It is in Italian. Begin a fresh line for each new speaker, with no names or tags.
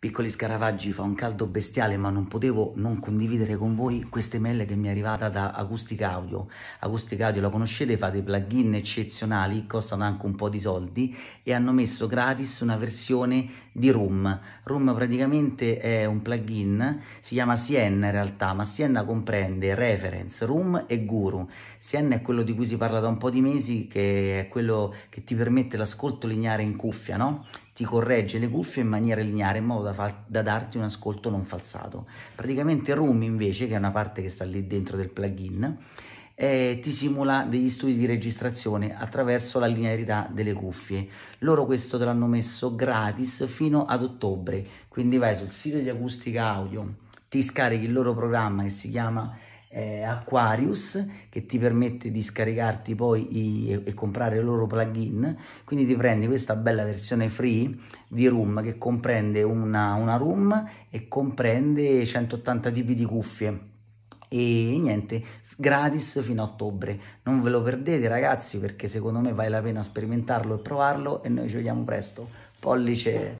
Piccoli Scaravaggi, fa un caldo bestiale, ma non potevo non condividere con voi queste mail che mi è arrivata da Acoustic Audio. Acoustic Audio la conoscete, fa dei plugin eccezionali, costano anche un po' di soldi e hanno messo gratis una versione di Room. Room praticamente è un plugin, si chiama Sienna in realtà, ma Sienna comprende Reference, Room e Guru. Sienna è quello di cui si parla da un po' di mesi, che è quello che ti permette l'ascolto lineare in cuffia, no? ti corregge le cuffie in maniera lineare in modo da, da, darti un ascolto non falsato. Praticamente Room invece, che è una parte che sta lì dentro del plugin, eh, ti simula degli studi di registrazione attraverso la linearità delle cuffie. Loro questo te l'hanno messo gratis fino ad ottobre, quindi vai sul sito di Acustica Audio, ti scarichi il loro programma che si chiama eh, Aquarius che ti permette di scaricarti poi i, e, e, comprare il loro plugin quindi ti prendi questa bella versione free di room che comprende una, una room e comprende 180 tipi di cuffie e niente gratis fino a ottobre non ve lo perdete ragazzi perché secondo me vale la pena sperimentarlo e provarlo e noi ci vediamo presto pollice